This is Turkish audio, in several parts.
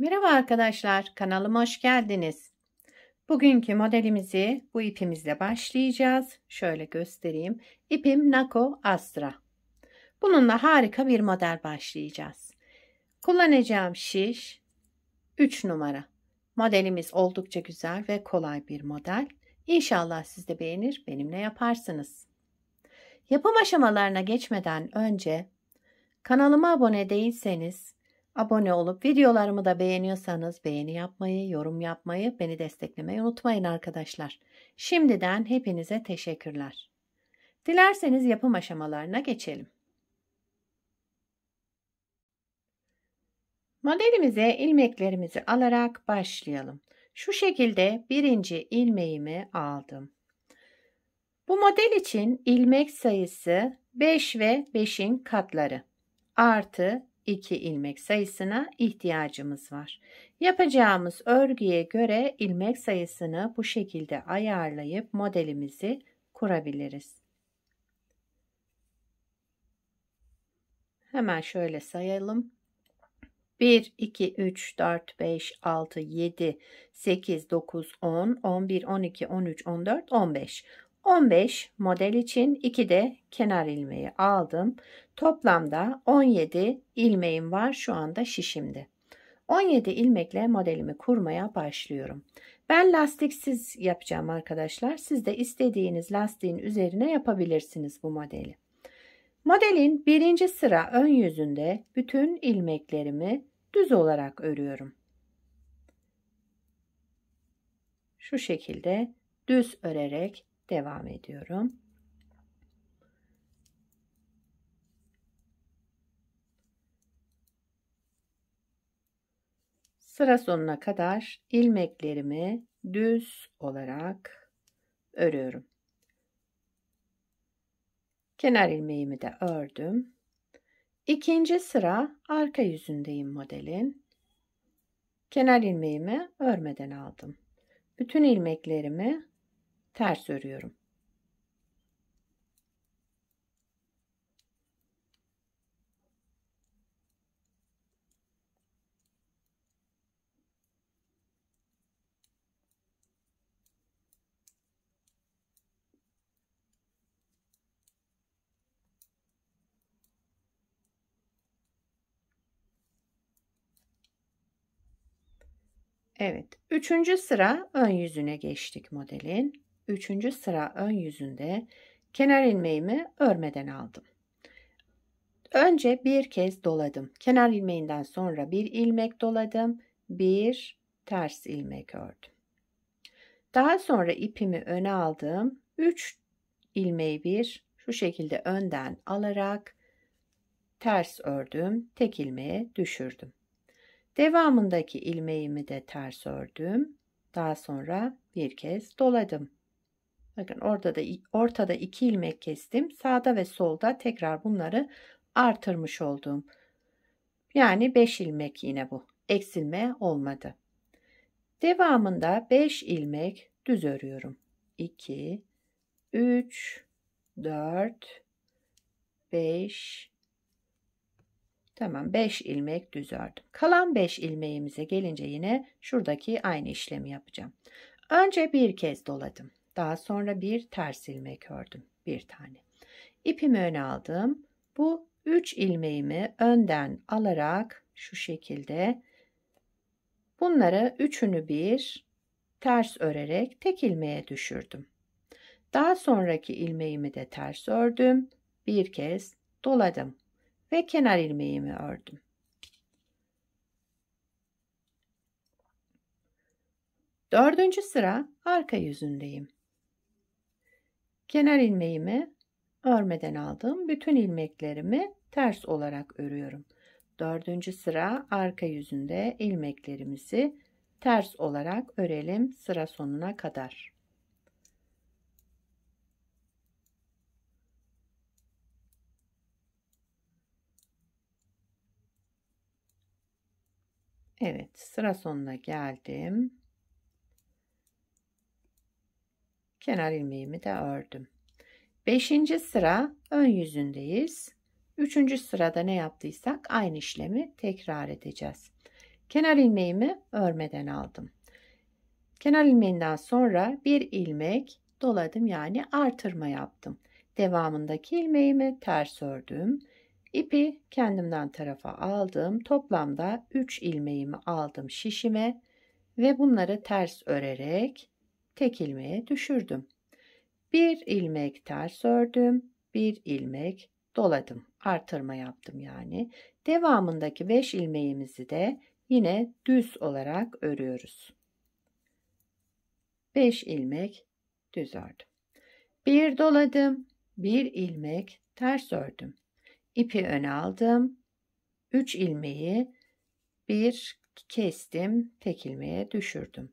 Merhaba arkadaşlar, kanalıma hoş geldiniz. Bugünkü modelimizi bu ipimizle başlayacağız. Şöyle göstereyim. İpim Nako Astra. Bununla harika bir model başlayacağız. Kullanacağım şiş 3 numara. Modelimiz oldukça güzel ve kolay bir model. İnşallah siz de beğenir, benimle yaparsınız. Yapım aşamalarına geçmeden önce kanalıma abone değilseniz Abone olup videolarımı da beğeniyorsanız beğeni yapmayı, yorum yapmayı, beni desteklemeyi unutmayın arkadaşlar. Şimdiden hepinize teşekkürler. Dilerseniz yapım aşamalarına geçelim. Modelimize ilmeklerimizi alarak başlayalım. Şu şekilde birinci ilmeğimi aldım. Bu model için ilmek sayısı 5 ve 5'in katları artı 2 ilmek sayısına ihtiyacımız var. Yapacağımız örgüye göre ilmek sayısını bu şekilde ayarlayıp modelimizi kurabiliriz. Hemen şöyle sayalım. 1, 2, 3, 4, 5, 6, 7, 8, 9, 10, 11, 12, 13, 14, 15. 15 model için 2 de kenar ilmeği aldım. Toplamda 17 ilmeğim var şu anda şişimde. 17 ilmekle modelimi kurmaya başlıyorum. Ben lastiksiz yapacağım arkadaşlar. Siz de istediğiniz lastiğin üzerine yapabilirsiniz bu modeli. Modelin birinci sıra ön yüzünde bütün ilmeklerimi düz olarak örüyorum. Şu şekilde düz örerek devam ediyorum. Sıra sonuna kadar ilmeklerimi düz olarak örüyorum. Kenar ilmeğimi de ördüm. İkinci sıra arka yüzündeyim modelin. Kenar ilmeğimi örmeden aldım. Bütün ilmeklerimi ters örüyorum. Evet, üçüncü sıra ön yüzüne geçtik modelin. 3. sıra ön yüzünde kenar ilmeğimi örmeden aldım. Önce bir kez doladım. Kenar ilmeğinden sonra bir ilmek doladım. Bir ters ilmek ördüm. Daha sonra ipimi öne aldım. 3 ilmeği bir şu şekilde önden alarak ters ördüm. Tek ilmeğe düşürdüm. Devamındaki ilmeğimi de ters ördüm. Daha sonra bir kez doladım. Bakın orada da ortada 2 ilmek kestim. Sağda ve solda tekrar bunları artırmış oldum. Yani 5 ilmek yine bu. Eksilme olmadı. Devamında 5 ilmek düz örüyorum. 2 3 4 5 Tamam 5 ilmek düz ördüm. Kalan 5 ilmeğimize gelince yine şuradaki aynı işlemi yapacağım. Önce bir kez doladım. Daha sonra bir ters ilmek ördüm. Bir tane. İpimi öne aldım. Bu 3 ilmeğimi önden alarak şu şekilde bunları üçünü bir ters örerek tek ilmeğe düşürdüm. Daha sonraki ilmeğimi de ters ördüm. Bir kez doladım ve kenar ilmeğimi ördüm. Dördüncü sıra arka yüzündeyim. Kenar ilmeğimi örmeden aldım. bütün ilmeklerimi ters olarak örüyorum. Dördüncü sıra arka yüzünde ilmeklerimizi ters olarak örelim sıra sonuna kadar. Evet sıra sonuna geldim. Kenar ilmeğimi de ördüm. Beşinci sıra ön yüzündeyiz. Üçüncü sırada ne yaptıysak aynı işlemi tekrar edeceğiz. Kenar ilmeğimi örmeden aldım. Kenar ilmeğinden sonra bir ilmek doladım yani artırma yaptım. Devamındaki ilmeğimi ters ördüm. İpi kendimden tarafa aldım. Toplamda 3 ilmeğimi aldım şişime ve bunları ters örerek tek ilmeğe düşürdüm. Bir ilmek ters ördüm, bir ilmek doladım. Artırma yaptım yani. Devamındaki 5 ilmeğimizi de yine düz olarak örüyoruz. 5 ilmek düz ördüm. Bir doladım, bir ilmek ters ördüm. İpi öne aldım. 3 ilmeği bir kestim, tek ilmeğe düşürdüm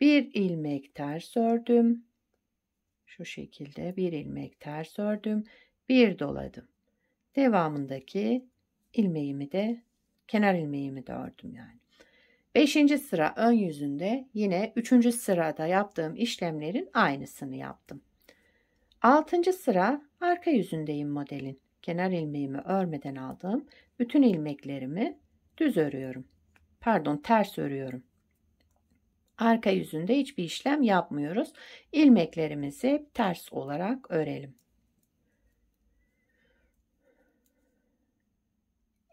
bir ilmek ters ördüm. Şu şekilde bir ilmek ters ördüm. Bir doladım. Devamındaki ilmeğimi de kenar ilmeğimi de ördüm yani. Beşinci sıra ön yüzünde yine üçüncü sırada yaptığım işlemlerin aynısını yaptım. Altıncı sıra arka yüzündeyim modelin. Kenar ilmeğimi örmeden aldığım bütün ilmeklerimi düz örüyorum. Pardon ters örüyorum. Arka yüzünde hiçbir işlem yapmıyoruz. İlmeklerimizi ters olarak örelim.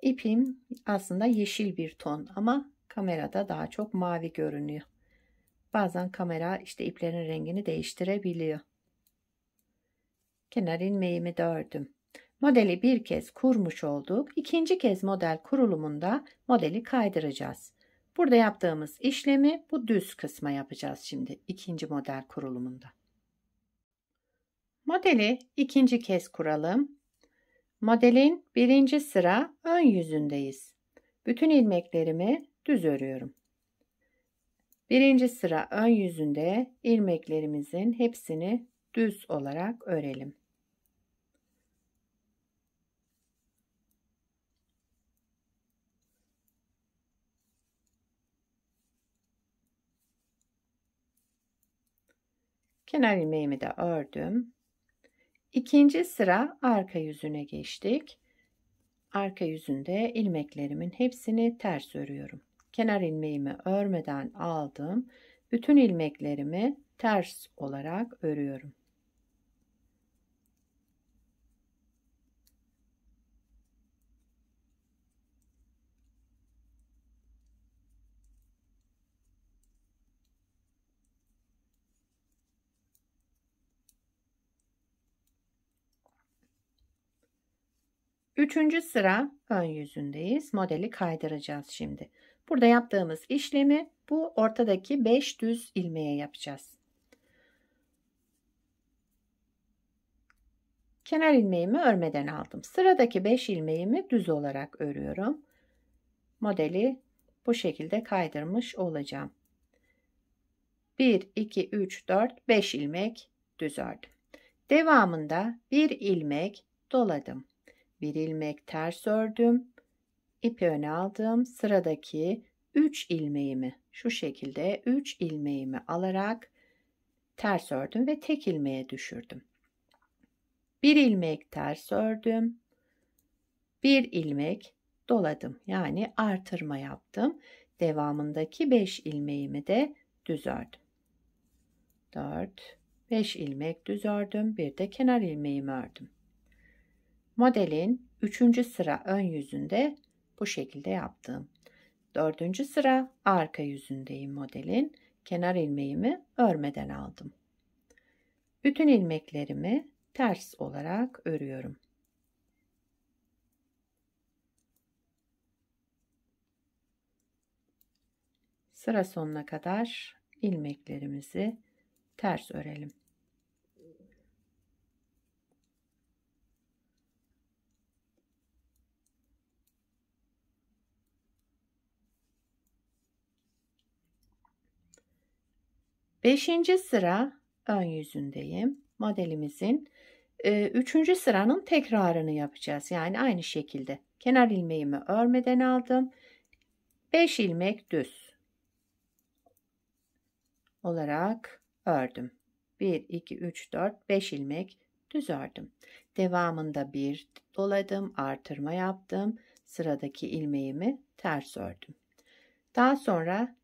İpim aslında yeşil bir ton ama kamerada daha çok mavi görünüyor. Bazen kamera işte iplerin rengini değiştirebiliyor. Kenar ilmeğimi de ördüm. Modeli bir kez kurmuş olduk. İkinci kez model kurulumunda modeli kaydıracağız. Burada yaptığımız işlemi bu düz kısma yapacağız şimdi ikinci model kurulumunda. Modeli ikinci kez kuralım. Modelin birinci sıra ön yüzündeyiz. Bütün ilmeklerimi düz örüyorum. Birinci sıra ön yüzünde ilmeklerimizin hepsini düz olarak örelim. Kenar ilmeğimi de ördüm. İkinci sıra arka yüzüne geçtik. Arka yüzünde ilmeklerimin hepsini ters örüyorum. Kenar ilmeğimi örmeden aldım. Bütün ilmeklerimi ters olarak örüyorum. Üçüncü sıra ön yüzündeyiz. Modeli kaydıracağız şimdi. Burada yaptığımız işlemi bu ortadaki 5 düz ilmeğe yapacağız. Kenar ilmeğimi örmeden aldım. Sıradaki 5 ilmeğimi düz olarak örüyorum. Modeli bu şekilde kaydırmış olacağım. 1, 2, 3, 4, 5 ilmek düz ördüm. Devamında 1 ilmek doladım bir ilmek ters ördüm. ipi öne aldım. Sıradaki 3 ilmeğimi şu şekilde 3 ilmeğimi alarak ters ördüm ve tek ilmeğe düşürdüm. Bir ilmek ters ördüm. Bir ilmek doladım. Yani artırma yaptım. Devamındaki 5 ilmeğimi de düz ördüm. 4 5 ilmek düz ördüm. Bir de kenar ilmeğimi ördüm. Modelin 3. sıra ön yüzünde bu şekilde yaptım. 4. sıra arka yüzündeyim modelin. Kenar ilmeğimi örmeden aldım. Bütün ilmeklerimi ters olarak örüyorum. Sıra sonuna kadar ilmeklerimizi ters örelim. Beşinci sıra ön yüzündeyim. Modelimizin e, üçüncü sıranın tekrarını yapacağız. Yani aynı şekilde kenar ilmeğimi örmeden aldım. beş ilmek düz olarak ördüm. 1, 2, 3, 4, 5 ilmek düz ördüm. Devamında bir doladım, artırma yaptım. Sıradaki ilmeğimi ters ördüm. Daha sonra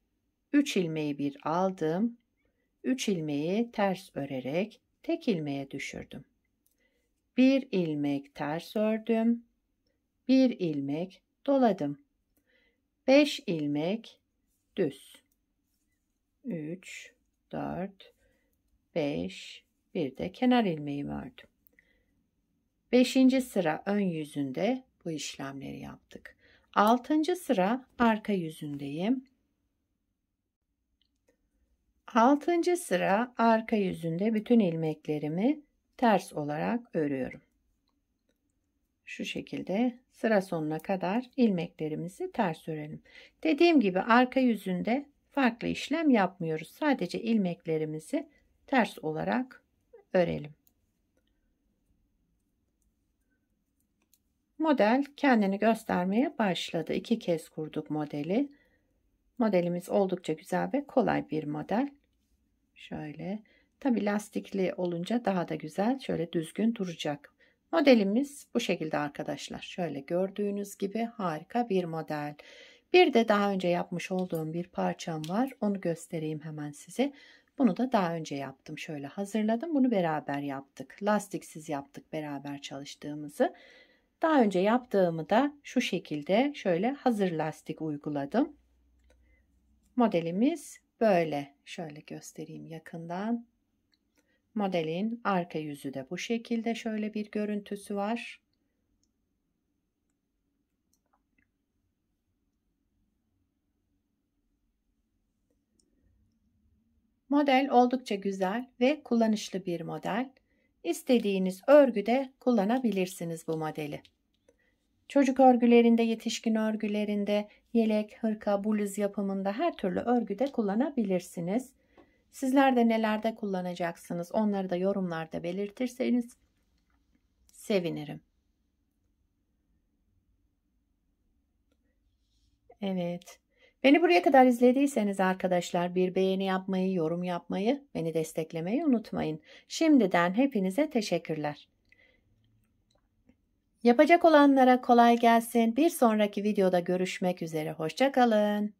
3 ilmeği bir aldım. 3 ilmeği ters örerek tek ilmeğe düşürdüm. 1 ilmek ters ördüm. 1 ilmek doladım. 5 ilmek düz. 3 4 5 bir de kenar ilmeğimi ördüm. 5. sıra ön yüzünde bu işlemleri yaptık. 6. sıra arka yüzündeyim. 6. sıra arka yüzünde bütün ilmeklerimi ters olarak örüyorum. Şu şekilde sıra sonuna kadar ilmeklerimizi ters örelim. Dediğim gibi arka yüzünde farklı işlem yapmıyoruz. Sadece ilmeklerimizi ters olarak örelim. Model kendini göstermeye başladı. İki kez kurduk modeli. Modelimiz oldukça güzel ve kolay bir model. Şöyle. Tabi lastikli olunca daha da güzel şöyle düzgün duracak. Modelimiz bu şekilde arkadaşlar. Şöyle gördüğünüz gibi harika bir model. Bir de daha önce yapmış olduğum bir parçam var. Onu göstereyim hemen size. Bunu da daha önce yaptım. Şöyle hazırladım. Bunu beraber yaptık. Lastiksiz yaptık beraber çalıştığımızı. Daha önce yaptığımı da şu şekilde şöyle hazır lastik uyguladım. Modelimiz böyle. Şöyle göstereyim yakından. Modelin arka yüzü de bu şekilde şöyle bir görüntüsü var. Model oldukça güzel ve kullanışlı bir model. İstediğiniz örgüde kullanabilirsiniz bu modeli. Çocuk örgülerinde, yetişkin örgülerinde, yelek, hırka, bluz yapımında her türlü örgüde kullanabilirsiniz. Sizler de nelerde kullanacaksınız onları da yorumlarda belirtirseniz sevinirim. Evet. Beni buraya kadar izlediyseniz arkadaşlar bir beğeni yapmayı, yorum yapmayı, beni desteklemeyi unutmayın. Şimdiden hepinize teşekkürler. Yapacak olanlara kolay gelsin. Bir sonraki videoda görüşmek üzere. Hoşçakalın.